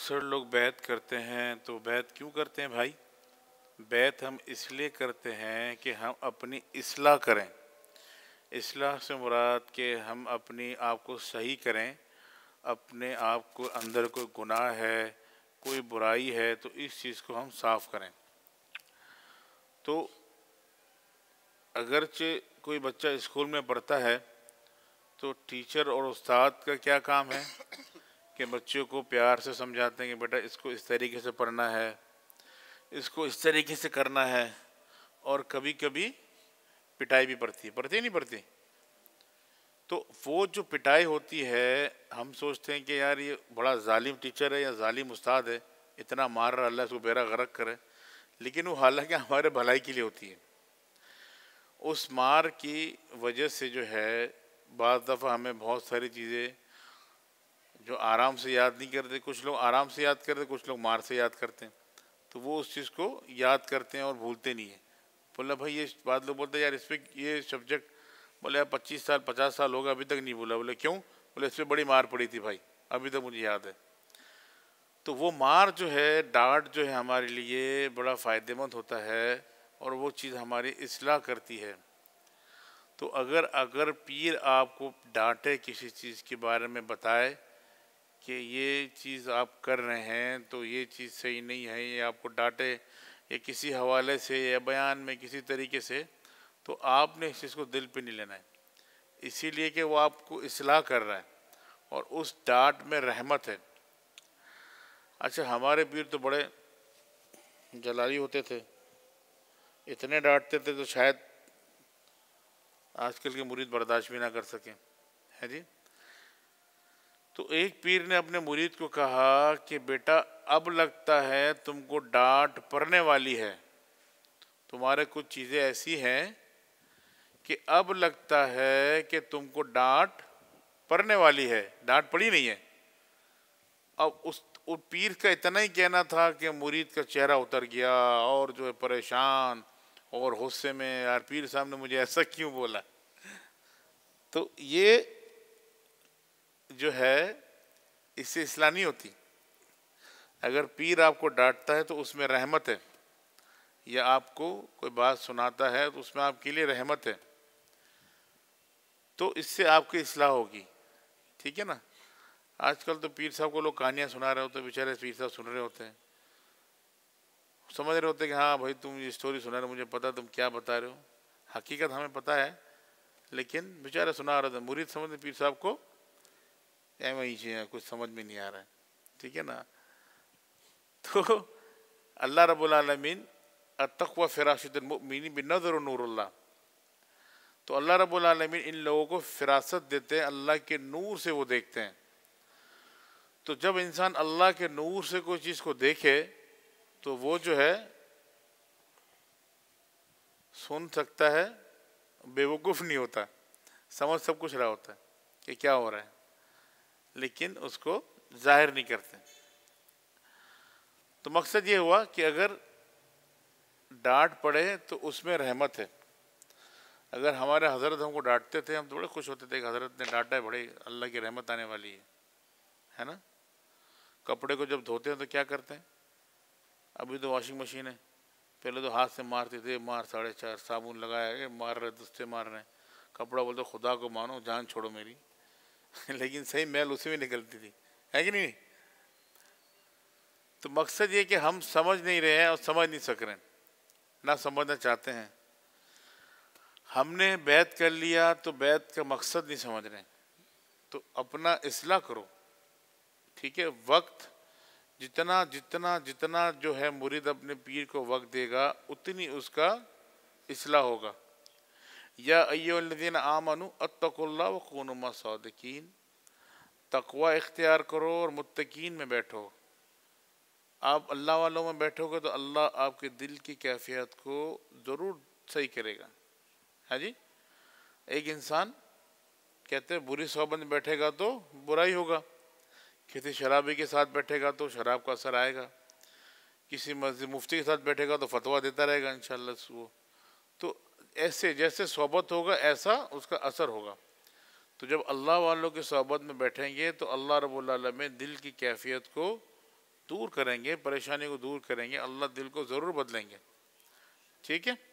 अक्सर लोग बैत करते हैं तो बैत क्यों करते हैं भाई बैत हम इसलिए करते हैं कि हम अपनी असलाह करें असलाह से मुराद के हम अपनी आप को सही करें अपने आप को अंदर कोई गुनाह है कोई बुराई है तो इस चीज़ को हम साफ़ करें तो अगरचे कोई बच्चा स्कूल में पढ़ता है तो टीचर और उस्ताद का क्या काम है कि बच्चों को प्यार से समझाते हैं कि बेटा इसको इस तरीके से पढ़ना है इसको इस तरीके से करना है और कभी कभी पिटाई भी पड़ती है पड़ती नहीं पड़ती तो वो जो पिटाई होती है हम सोचते हैं कि यार ये बड़ा जालिम टीचर है या जालिम उस्ताद है इतना मार रहा अल्लाह उसको बेरा गरक करे लेकिन वो हालांकि हमारे भलाई के लिए होती है उस मार की वजह से जो है बज दफ़ा हमें बहुत सारी चीज़ें जो आराम से याद नहीं करते कुछ लोग आराम से याद करते कुछ लोग मार से याद करते हैं तो वो उस चीज़ को याद करते हैं और भूलते नहीं हैं बोला भाई ये बात लोग बोलते यार इस पर ये सब्जेक्ट बोले यार पच्चीस साल पचास साल होगा अभी तक नहीं भूला बोले क्यों बोले इस पर बड़ी मार पड़ी थी भाई अभी तक मुझे याद है तो वो मार जो है डांट जो है हमारे लिए बड़ा फ़ायदेमंद होता है और वो चीज़ हमारी असलाह करती है तो अगर अगर पीर आपको डांटे किसी चीज़ के बारे में बताए कि ये चीज़ आप कर रहे हैं तो ये चीज़ सही नहीं है ये आपको डांटे या किसी हवाले से या बयान में किसी तरीके से तो आपने इस चीज़ को दिल पे नहीं लेना है इसीलिए कि वो आपको असलाह कर रहा है और उस डांट में रहमत है अच्छा हमारे पीर तो बड़े जलाली होते थे इतने डांटते थे तो शायद आजकल के मुरीद बर्दाश्त भी ना कर सकें है जी तो एक पीर ने अपने मुरीद को कहा कि बेटा अब लगता है तुमको डांट पड़ने वाली है तुम्हारे कुछ चीज़ें ऐसी हैं कि अब लगता है कि तुमको डांट पड़ने वाली है डांट पड़ी नहीं है अब उस पीर का इतना ही कहना था कि मुरीद का चेहरा उतर गया और जो है परेशान और गुस्से में यार पीर साहब ने मुझे ऐसा क्यों बोला तो ये जो है इससे इसलाह नहीं होती अगर पीर आपको डांटता है तो उसमें रहमत है या आपको कोई बात सुनाता है तो उसमें आपके लिए रहमत है तो इससे आपकी इसलाह होगी ठीक है ना आजकल तो पीर साहब को लोग कहानियाँ सुना रहे होते हैं बेचारे पीर साहब सुन रहे होते हैं समझ रहे होते हैं कि हाँ भाई तुम ये स्टोरी सुना रहे हो मुझे पता तुम क्या बता रहे हो हकीकत हमें पता है लेकिन बेचारा सुना रहे थे मुरीद समझते पीर साहब को एम वहीं कुछ समझ में नहीं आ रहा है ठीक है ना तो अल्लाह रबालमीन अतवा फ़िरासतमिन नज़र नूरल्ला तो अल्लाह रबालमीन इन लोगों को फिरासत देते हैं अल्लाह के नूर से वो देखते हैं तो जब इंसान अल्लाह के नूर से कोई चीज़ को देखे तो वो जो है सुन सकता है बेवकूफ़ नहीं होता समझ सब कुछ रहा होता है कि क्या हो रहा है लेकिन उसको जाहिर नहीं करते तो मकसद ये हुआ कि अगर डांट पड़े तो उसमें रहमत है अगर हमारे हज़रत हमको डांटते थे हम तो बड़े खुश होते थे कि हज़रत ने डांटा है बड़े अल्लाह की रहमत आने वाली है है ना कपड़े को जब धोते हैं तो क्या करते हैं अभी तो वॉशिंग मशीन है पहले तो हाथ से मारते थे मार साढ़े चार साबुन लगाया मार रहे दुस्से मार रहे कपड़ा बोलते खुदा को मानो जान छोड़ो मेरी लेकिन सही मैल उसी में निकलती थी है कि नहीं तो मकसद ये कि हम समझ नहीं रहे हैं और समझ नहीं सक रहे हैं ना समझना चाहते हैं हमने बैत कर लिया तो बैत का मकसद नहीं समझ रहे तो अपना इसलाह करो ठीक है वक्त जितना जितना जितना जो है मुरीद अपने पीर को वक्त देगा उतनी उसका इसलाह होगा या अयोदिन आमनु अतकुल्ला वनमा सौदकिन तकवा इख्तियार करो और मुतकीन में बैठो आप अल्लाह वालों में बैठोगे तो अल्लाह आपके दिल की कैफियत को ज़रूर सही करेगा हाँ जी एक इंसान कहते हैं बुरी सोबत बैठेगा तो बुरा ही होगा किसी शराबी के साथ बैठेगा तो शराब का असर आएगा किसी मस्जिद मुफ्ती के साथ बैठेगा तो फतवा देता रहेगा इन वो तो ऐसे जैसे सोबत होगा ऐसा उसका असर होगा तो जब अल्लाह वालों की सोबत में बैठेंगे तो अल्लाह में दिल की कैफियत को दूर करेंगे परेशानी को दूर करेंगे अल्लाह दिल को ज़रूर बदलेंगे ठीक है